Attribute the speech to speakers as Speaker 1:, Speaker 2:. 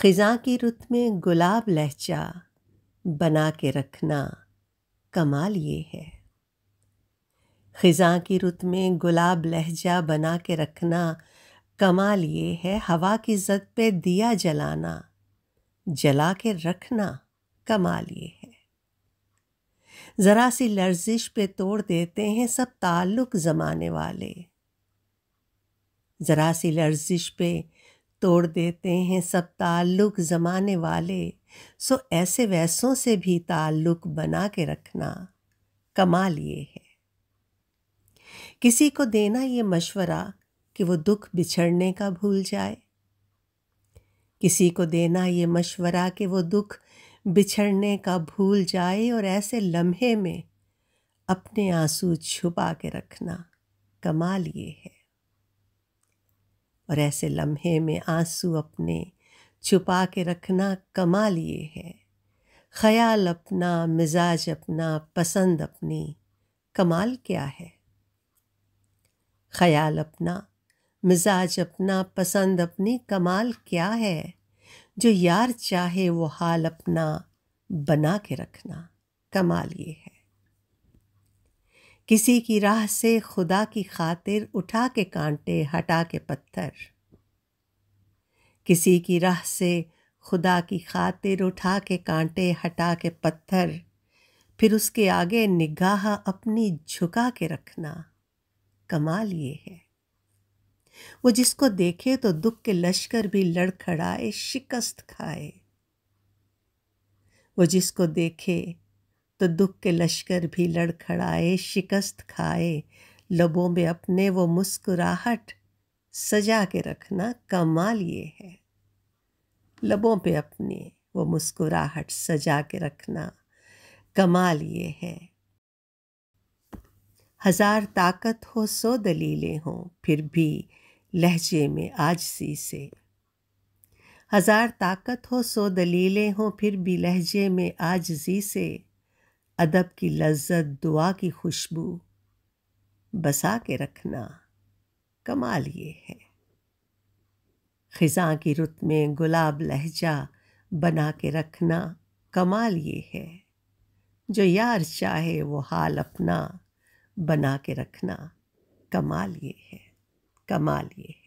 Speaker 1: खिजा की रुत में गुलाब लहजा बना के रखना कमाल ये है खिजा की रुत में गुलाब लहजा बना के रखना कमाल ये है हवा की जद पे दिया जलाना जला के रखना कमाल ये है ज़रा सी लर्जिश पे तोड़ देते हैं सब ताल्लुक़ ज़माने वाले ज़रा सी लर्जिश पे तोड़ देते हैं सब ताल्लुक ज़माने वाले सो ऐसे वैसों से भी ताल्लुक बना के रखना कमाल ये है किसी को देना ये मशवरा कि वो दुख बिछड़ने का भूल जाए किसी को देना ये मशवरा कि वो दुख बिछड़ने का भूल जाए और ऐसे लम्हे में अपने आंसू छुपा के रखना कमाल ये है और ऐसे लम्हे में आंसू अपने छुपा के रखना कमा लिए है ख्याल अपना मिजाज अपना पसंद अपनी कमाल क्या है ख्याल अपना मिजाज अपना पसंद अपनी कमाल क्या है जो यार चाहे वो हाल अपना बना के रखना कमाल ये है किसी की राह से खुदा की खातिर उठा के कांटे हटा के पत्थर किसी की राह से खुदा की खातिर उठा के कांटे हटा के पत्थर फिर उसके आगे निगाह अपनी झुका के रखना कमाल ये है वो जिसको देखे तो दुख के लश्कर भी लड़खड़ाए शिकस्त खाए वो जिसको देखे तो दुख के लश्कर भी लड़खड़ाए शिकस्त खाए लबों में अपने वो मुस्कुराहट सजा के रखना कमाल ये है लबों पे अपने वो मुस्कुराहट सजा के रखना कमाल ये है हजार ताकत हो सो दलीलें हों फिर भी लहजे में आजसी से हजार ताकत हो सो दलीलें हों फिर भी लहजे में आजजी से अदब की लज्जत दुआ की खुशबू बसा के रखना कमाल ये है खिजा की रुत में गुलाब लहजा बना के रखना कमाल ये है जो यार चाहे वो हाल अपना बना के रखना कमाल ये है कमाल ये है